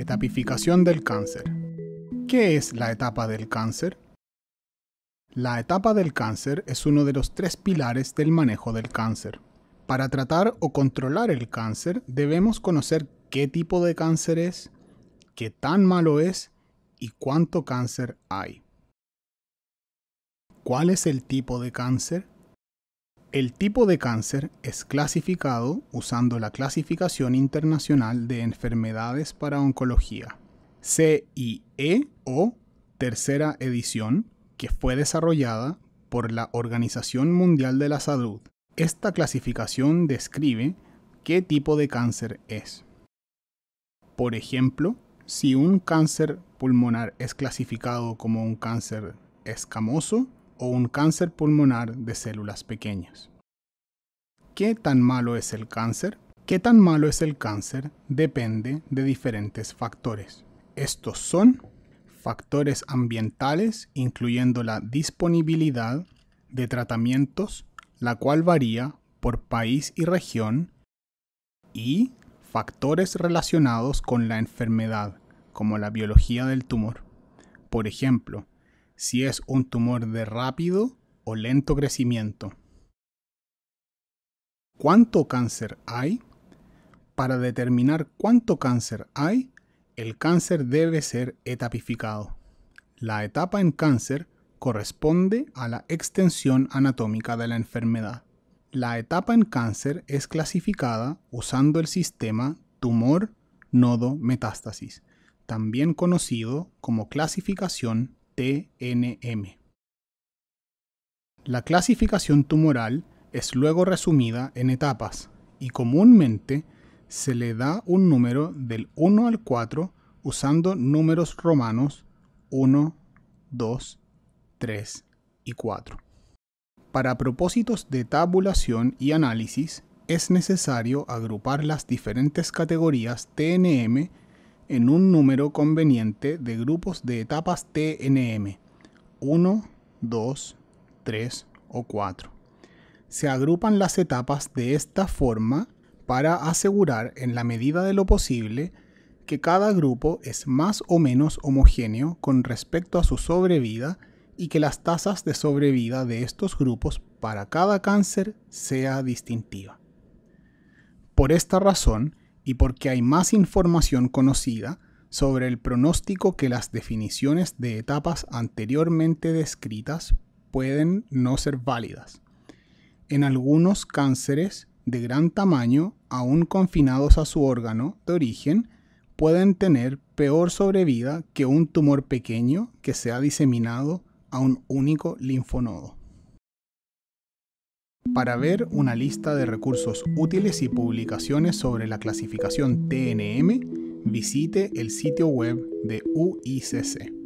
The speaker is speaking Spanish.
Etapificación del cáncer. ¿Qué es la etapa del cáncer? La etapa del cáncer es uno de los tres pilares del manejo del cáncer. Para tratar o controlar el cáncer debemos conocer qué tipo de cáncer es, qué tan malo es y cuánto cáncer hay. ¿Cuál es el tipo de cáncer? El tipo de cáncer es clasificado usando la Clasificación Internacional de Enfermedades para Oncología, CIE o tercera edición, que fue desarrollada por la Organización Mundial de la Salud. Esta clasificación describe qué tipo de cáncer es. Por ejemplo, si un cáncer pulmonar es clasificado como un cáncer escamoso, o un cáncer pulmonar de células pequeñas. ¿Qué tan malo es el cáncer? ¿Qué tan malo es el cáncer? Depende de diferentes factores. Estos son factores ambientales, incluyendo la disponibilidad de tratamientos, la cual varía por país y región, y factores relacionados con la enfermedad, como la biología del tumor. Por ejemplo, si es un tumor de rápido o lento crecimiento. ¿Cuánto cáncer hay? Para determinar cuánto cáncer hay, el cáncer debe ser etapificado. La etapa en cáncer corresponde a la extensión anatómica de la enfermedad. La etapa en cáncer es clasificada usando el sistema tumor-nodo-metástasis, también conocido como clasificación TNM. La clasificación tumoral es luego resumida en etapas y comúnmente se le da un número del 1 al 4 usando números romanos 1, 2, 3 y 4. Para propósitos de tabulación y análisis, es necesario agrupar las diferentes categorías TNM en un número conveniente de grupos de etapas TNM, 1, 2, 3 o 4. Se agrupan las etapas de esta forma para asegurar en la medida de lo posible que cada grupo es más o menos homogéneo con respecto a su sobrevida y que las tasas de sobrevida de estos grupos para cada cáncer sea distintiva. Por esta razón, y porque hay más información conocida sobre el pronóstico que las definiciones de etapas anteriormente descritas pueden no ser válidas. En algunos cánceres de gran tamaño, aún confinados a su órgano de origen, pueden tener peor sobrevida que un tumor pequeño que se ha diseminado a un único linfonodo. Para ver una lista de recursos útiles y publicaciones sobre la clasificación TNM, visite el sitio web de UICC.